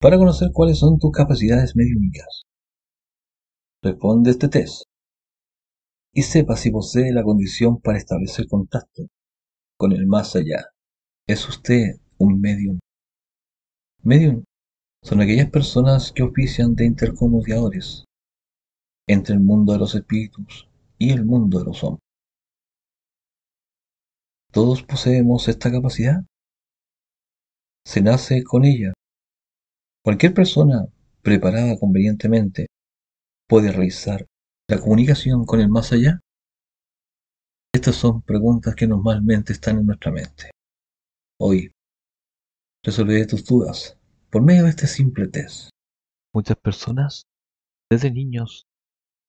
para conocer cuáles son tus capacidades mediúnicas. Responde este test y sepa si posee la condición para establecer contacto con el más allá. ¿Es usted un medium? Medium son aquellas personas que ofician de intercomunicadores entre el mundo de los espíritus y el mundo de los hombres. ¿Todos poseemos esta capacidad? ¿Se nace con ella Cualquier persona preparada convenientemente puede realizar la comunicación con el más allá. Estas son preguntas que normalmente están en nuestra mente. Hoy, resolveré tus dudas por medio de este simple test. Muchas personas, desde niños,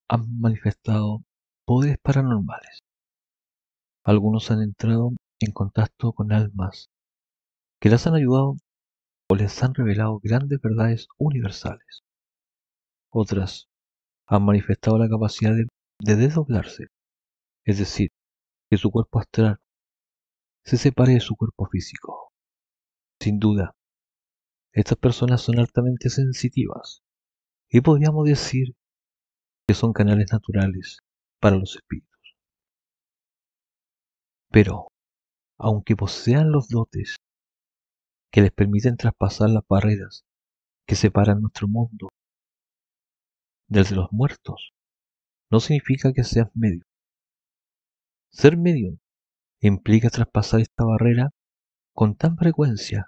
han manifestado poderes paranormales. Algunos han entrado en contacto con almas que las han ayudado o les han revelado grandes verdades universales. Otras han manifestado la capacidad de, de desdoblarse, es decir, que su cuerpo astral se separe de su cuerpo físico. Sin duda, estas personas son altamente sensitivas y podríamos decir que son canales naturales para los espíritus. Pero, aunque posean los dotes que les permiten traspasar las barreras que separan nuestro mundo del de los muertos, no significa que seas medio. Ser medio implica traspasar esta barrera con tan frecuencia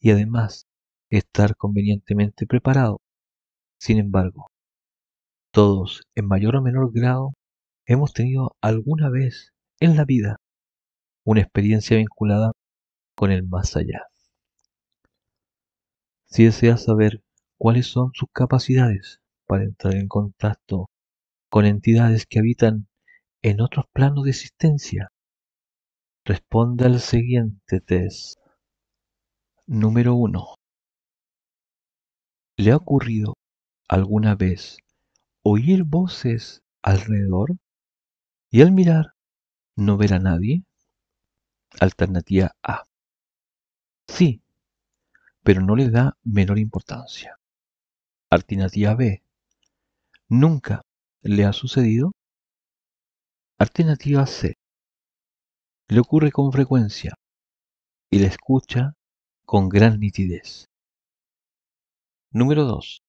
y además estar convenientemente preparado. Sin embargo, todos, en mayor o menor grado, hemos tenido alguna vez en la vida una experiencia vinculada con el más allá. Si desea saber cuáles son sus capacidades para entrar en contacto con entidades que habitan en otros planos de existencia, responde al siguiente test. Número 1. ¿Le ha ocurrido alguna vez oír voces alrededor y al mirar no ver a nadie? Alternativa A. Sí, pero no le da menor importancia. Alternativa B. Nunca le ha sucedido. Alternativa C. Le ocurre con frecuencia y la escucha con gran nitidez. Número 2.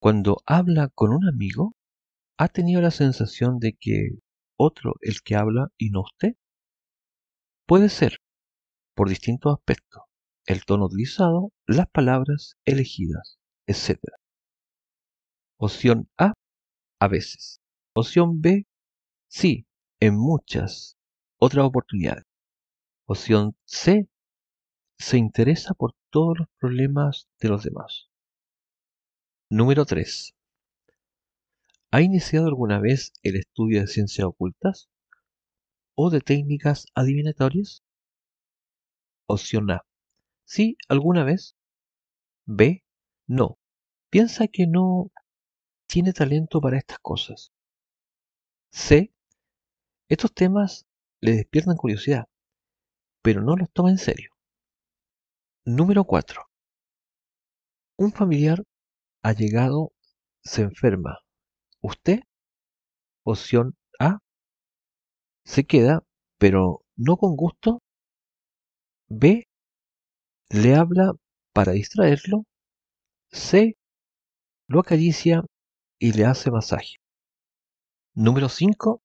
Cuando habla con un amigo, ¿ha tenido la sensación de que otro el que habla y no usted? Puede ser, por distintos aspectos, el tono utilizado, las palabras elegidas, etc. Opción A, a veces. Opción B, sí, en muchas otras oportunidades. Opción C, se interesa por todos los problemas de los demás. Número 3. ¿Ha iniciado alguna vez el estudio de ciencias ocultas o de técnicas adivinatorias? Opción A. Sí, alguna vez. B. No. Piensa que no tiene talento para estas cosas. C. Estos temas le despiertan curiosidad, pero no los toma en serio. Número 4. Un familiar ha llegado, se enferma. ¿Usted? Opción A. Se queda, pero no con gusto B. Le habla para distraerlo. C. Lo acaricia y le hace masaje. Número 5.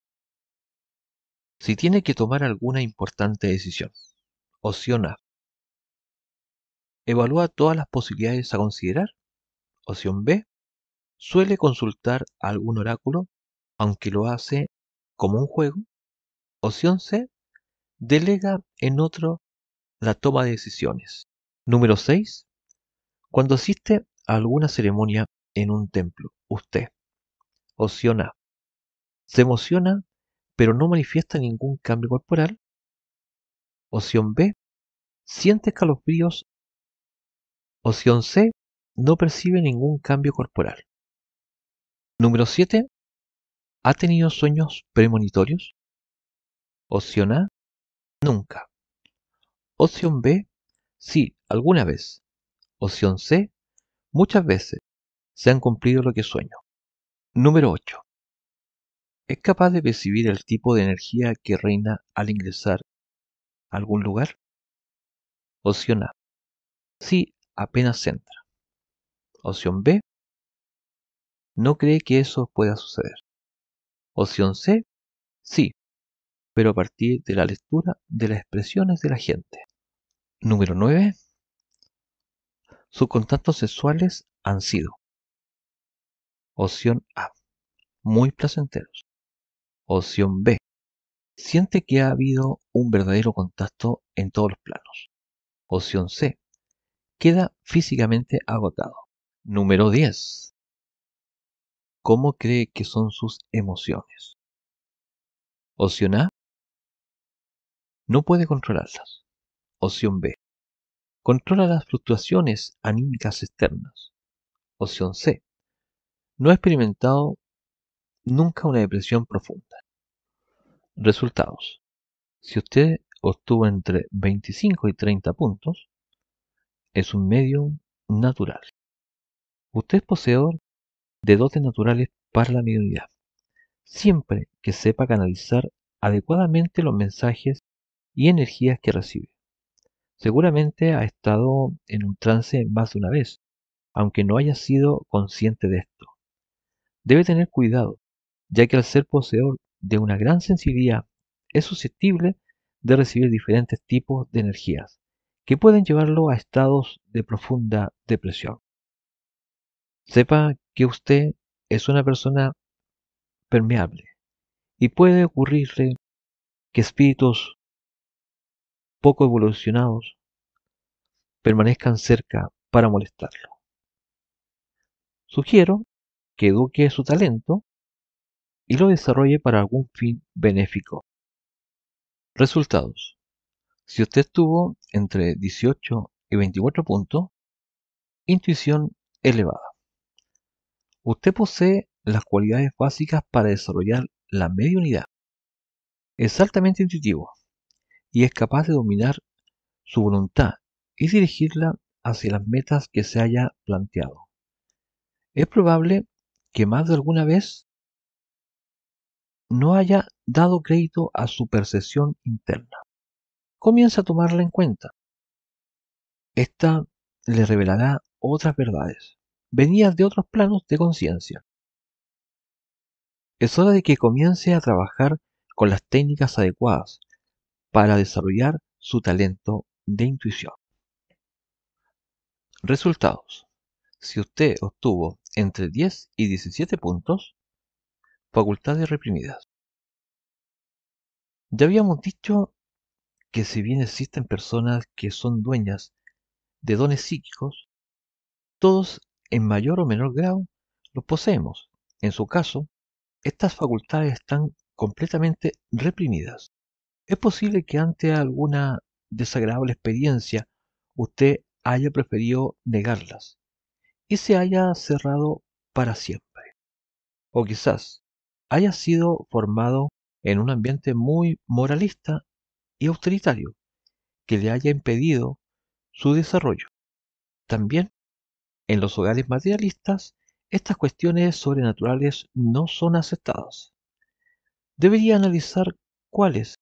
Si tiene que tomar alguna importante decisión. Opción A. Evalúa todas las posibilidades a considerar. Opción B. Suele consultar algún oráculo, aunque lo hace como un juego. Opción C. Delega en otro la toma de decisiones. Número 6. Cuando asiste a alguna ceremonia en un templo, usted, opción A, se emociona pero no manifiesta ningún cambio corporal. Opción B, siente escalofríos. Opción C, no percibe ningún cambio corporal. Número 7. ¿Ha tenido sueños premonitorios? Opción A, nunca. Opción B, sí, alguna vez. Opción C, muchas veces. Se han cumplido lo que sueño. Número 8. ¿Es capaz de percibir el tipo de energía que reina al ingresar a algún lugar? Opción A. Sí, apenas entra. Opción B. No cree que eso pueda suceder. Opción C. Sí, pero a partir de la lectura de las expresiones de la gente. Número 9. Sus contactos sexuales han sido. Opción A. Muy placenteros. Opción B. Siente que ha habido un verdadero contacto en todos los planos. Opción C. Queda físicamente agotado. Número 10. ¿Cómo cree que son sus emociones? Opción A. No puede controlarlas. Opción B. Controla las fluctuaciones anímicas externas. Opción C. No ha experimentado nunca una depresión profunda. Resultados. Si usted obtuvo entre 25 y 30 puntos, es un medio natural. Usted es poseedor de dotes naturales para la mediunidad, siempre que sepa canalizar adecuadamente los mensajes y energías que recibe. Seguramente ha estado en un trance más de una vez, aunque no haya sido consciente de esto. Debe tener cuidado, ya que al ser poseedor de una gran sensibilidad es susceptible de recibir diferentes tipos de energías, que pueden llevarlo a estados de profunda depresión. Sepa que usted es una persona permeable y puede ocurrirle que espíritus poco evolucionados permanezcan cerca para molestarlo. Sugiero que eduque su talento y lo desarrolle para algún fin benéfico. Resultados. Si usted tuvo entre 18 y 24 puntos, intuición elevada. Usted posee las cualidades básicas para desarrollar la unidad. Es altamente intuitivo, y es capaz de dominar su voluntad y dirigirla hacia las metas que se haya planteado. Es probable que más de alguna vez no haya dado crédito a su percepción interna. Comienza a tomarla en cuenta. Esta le revelará otras verdades, venidas de otros planos de conciencia. Es hora de que comience a trabajar con las técnicas adecuadas para desarrollar su talento de intuición. Resultados. Si usted obtuvo entre 10 y 17 puntos, facultades reprimidas. Ya habíamos dicho que si bien existen personas que son dueñas de dones psíquicos, todos en mayor o menor grado los poseemos. En su caso, estas facultades están completamente reprimidas. Es posible que ante alguna desagradable experiencia usted haya preferido negarlas y se haya cerrado para siempre. O quizás haya sido formado en un ambiente muy moralista y austeritario que le haya impedido su desarrollo. También en los hogares materialistas estas cuestiones sobrenaturales no son aceptadas. Debería analizar cuáles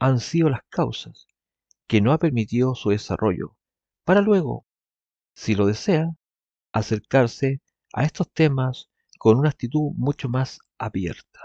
han sido las causas que no ha permitido su desarrollo, para luego, si lo desea, acercarse a estos temas con una actitud mucho más abierta.